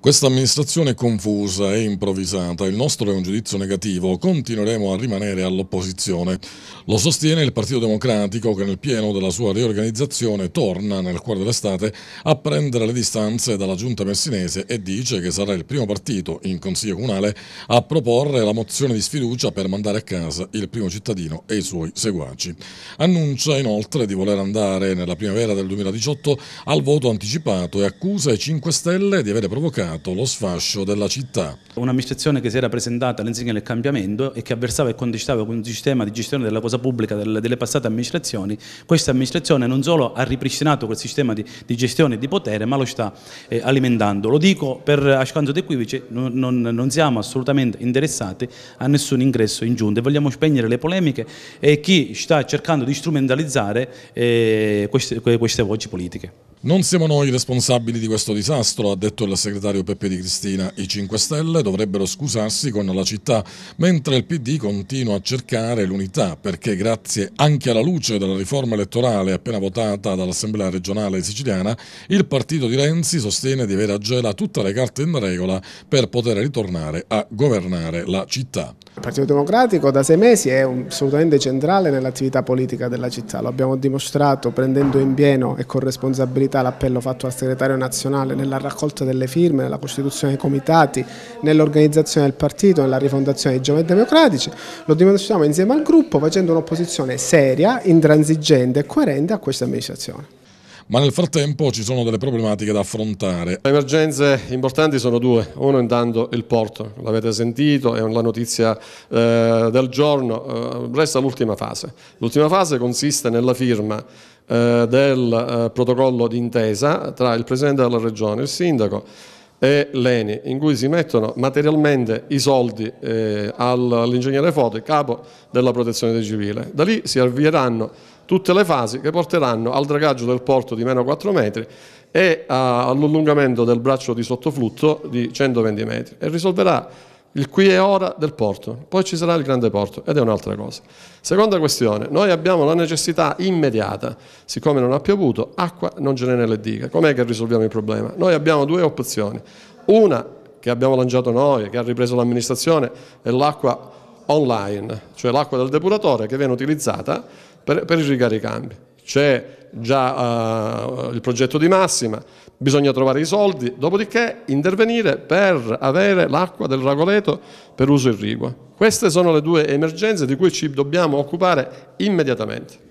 Questa amministrazione è confusa e improvvisata, il nostro è un giudizio negativo, continueremo a rimanere all'opposizione. Lo sostiene il Partito Democratico che nel pieno della sua riorganizzazione torna nel cuore dell'estate a prendere le distanze dalla giunta messinese e dice che sarà il primo partito in Consiglio Comunale a proporre la mozione di sfiducia per mandare a casa il primo cittadino e i suoi seguaci. Annuncia inoltre di voler andare nella primavera del 2018 al voto anticipato e accusa i 5 Stelle di avere provocato provocato lo sfascio della città. Un'amministrazione che si era presentata all'insegna del cambiamento e che avversava e contestava con un sistema di gestione della cosa pubblica delle passate amministrazioni, questa amministrazione non solo ha ripristinato quel sistema di, di gestione di potere, ma lo sta eh, alimentando. Lo dico per ascanzo di equivoci, non, non, non, siamo assolutamente interessati a nessun ingresso in giunta e vogliamo spegnere le polemiche e chi sta cercando di strumentalizzare eh, queste, queste voci politiche. Non siamo noi responsabili di questo disastro, ha detto il segretario Peppe Di Cristina. I 5 Stelle dovrebbero scusarsi con la città, mentre il PD continua a cercare l'unità, perché grazie anche alla luce della riforma elettorale appena votata dall'Assemblea regionale siciliana, il partito di Renzi sostiene di avere a Gela tutte le carte in regola per poter ritornare a governare la città. Il Partito Democratico da sei mesi è assolutamente centrale nell'attività politica della città, lo abbiamo dimostrato prendendo in pieno e con responsabilità l'appello fatto al segretario nazionale nella raccolta delle firme, nella costituzione dei comitati, nell'organizzazione del partito, nella rifondazione dei giovani democratici, lo dimostriamo insieme al gruppo facendo un'opposizione seria, intransigente e coerente a questa amministrazione ma nel frattempo ci sono delle problematiche da affrontare. Le emergenze importanti sono due, uno intanto il porto, l'avete sentito, è la notizia eh, del giorno, eh, resta l'ultima fase. L'ultima fase consiste nella firma eh, del eh, protocollo d'intesa tra il Presidente della Regione e il Sindaco e l'ENI, in cui si mettono materialmente i soldi eh, all'ingegnere Foti, capo della protezione civile. Da lì si avvieranno tutte le fasi che porteranno al dragaggio del porto di meno 4 metri e all'allungamento del braccio di sottoflutto di 120 metri e risolverà il qui e ora del porto, poi ci sarà il grande porto ed è un'altra cosa. Seconda questione, noi abbiamo la necessità immediata, siccome non ha piovuto, acqua non ce n'è nelle dighe, com'è che risolviamo il problema? Noi abbiamo due opzioni, una che abbiamo lanciato noi, che ha ripreso l'amministrazione, è l'acqua online, cioè l'acqua del depuratore che viene utilizzata per, per irrigare i campi. C'è già eh, il progetto di massima, bisogna trovare i soldi, dopodiché intervenire per avere l'acqua del Ragoleto per uso irriguo. Queste sono le due emergenze di cui ci dobbiamo occupare immediatamente.